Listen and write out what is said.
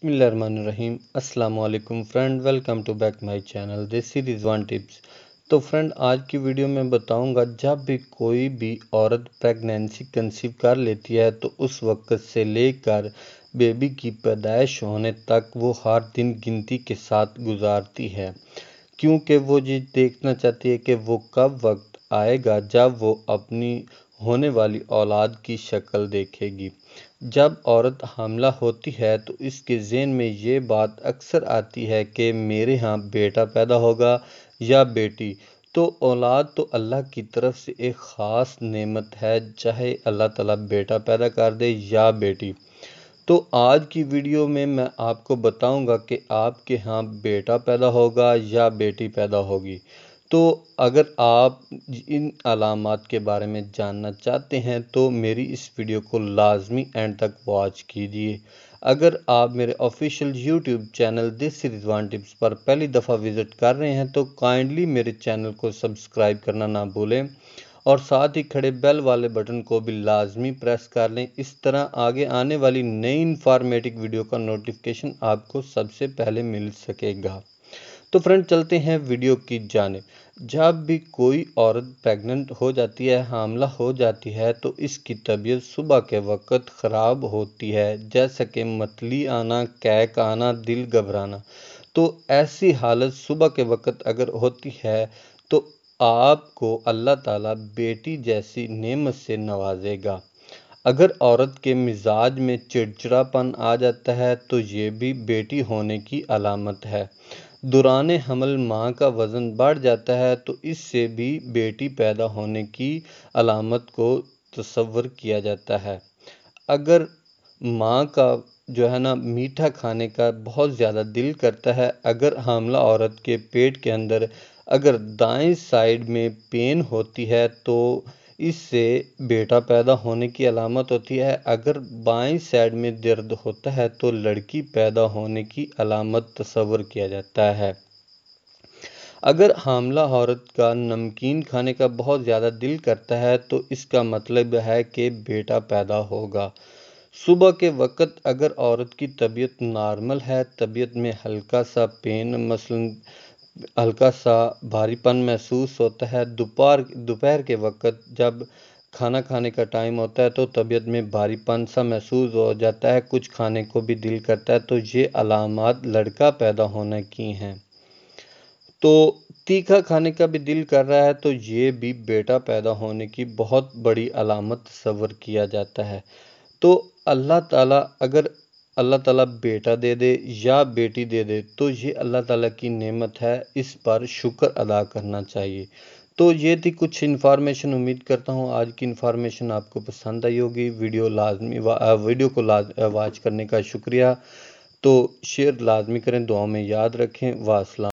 अस्सलाम वालेकुम friend welcome to back my channel this series one tips तो friend आज की वीडियो में बताऊंगा जब भी कोई भी औरत प्रेगनेंसी कंसीव कर लेती है तो उस वक्त से लेकर बेबी की पैदाइश होने तक वो हर दिन गिनती के साथ गुजारती है क्योंकि वो ये देखना चाहती है कि वो कब वक्त आएगा जब वो अपनी होने वाली औलाद की शक्ल देखेगी जब औरत हमला होती है तो इसके जेन में ये बात अक्सर आती है कि मेरे यहाँ बेटा पैदा होगा या बेटी तो औलाद तो अल्लाह की तरफ से एक ख़ास नेमत है चाहे अल्लाह ताला बेटा पैदा कर दे या बेटी तो आज की वीडियो में मैं आपको बताऊंगा कि आपके यहाँ बेटा पैदा होगा या बेटी पैदा होगी तो अगर आप इन अलामत के बारे में जानना चाहते हैं तो मेरी इस वीडियो को लाजमी एंड तक वॉच कीजिए अगर आप मेरे official YouTube channel this Rizwan tips पर पहली दफ़ा विज़िट कर रहे हैं तो काइंडली मेरे चैनल को सब्सक्राइब करना ना भूलें और साथ ही खड़े बेल वाले बटन को भी लाजमी प्रेस कर लें इस तरह आगे आने वाली नई इन्फॉर्मेटिव वीडियो का नोटिफिकेशन आपको सबसे पहले मिल सकेगा तो फ्रेंड चलते हैं वीडियो की जाने जब भी कोई औरत प्रेग्नेंट हो जाती है हामला हो जाती है तो इसकी तबीयत सुबह के वक्त ख़राब होती है जैसे कि मतली आना कैक आना दिल घबराना तो ऐसी हालत सुबह के वक्त अगर होती है तो आपको अल्लाह ताला बेटी जैसी नेमत से नवाजेगा अगर औरत के मिजाज में चिड़चिड़ापन आ जाता है तो ये भी बेटी होने की अलामत है दुरान हमल माँ का वज़न बढ़ जाता है तो इससे भी बेटी पैदा होने की अलामत को तस्वर किया जाता है अगर माँ का जो है ना मीठा खाने का बहुत ज़्यादा दिल करता है अगर हामला औरत के पेट के अंदर अगर दाएं साइड में पेन होती है तो इससे बेटा पैदा होने की अलामत होती है अगर बाईं साइड में दर्द होता है तो लड़की पैदा होने की अलामत तस्वर किया जाता है अगर हामला औरत का नमकीन खाने का बहुत ज़्यादा दिल करता है तो इसका मतलब है कि बेटा पैदा होगा सुबह के वक़्त अगर औरत की तबीयत नॉर्मल है तबीयत में हल्का सा पेन मसलन हल्का सा भारीपन महसूस होता है दोपहर दोपहर के वक़्त जब खाना खाने का टाइम होता है तो तबीयत में भारीपन सा महसूस हो जाता है कुछ खाने को भी दिल करता है तो ये अलामत लड़का पैदा होने की हैं तो तीखा खाने का भी दिल कर रहा है तो ये भी बेटा पैदा होने की बहुत बड़ी अलामत सवर किया जाता है तो अल्लाह ताला अगर अल्लाह ताला बेटा दे दे या बेटी दे दे तो ये अल्लाह ताला की नेमत है इस पर शुक्र अदा करना चाहिए तो ये थी कुछ इन्फॉर्मेशन उम्मीद करता हूँ आज की इन्फॉर्मेशन आपको पसंद आई होगी वीडियो लाजमी वीडियो को लाज वाच करने का शुक्रिया तो शेयर लाजमी करें दुआ में याद रखें वासला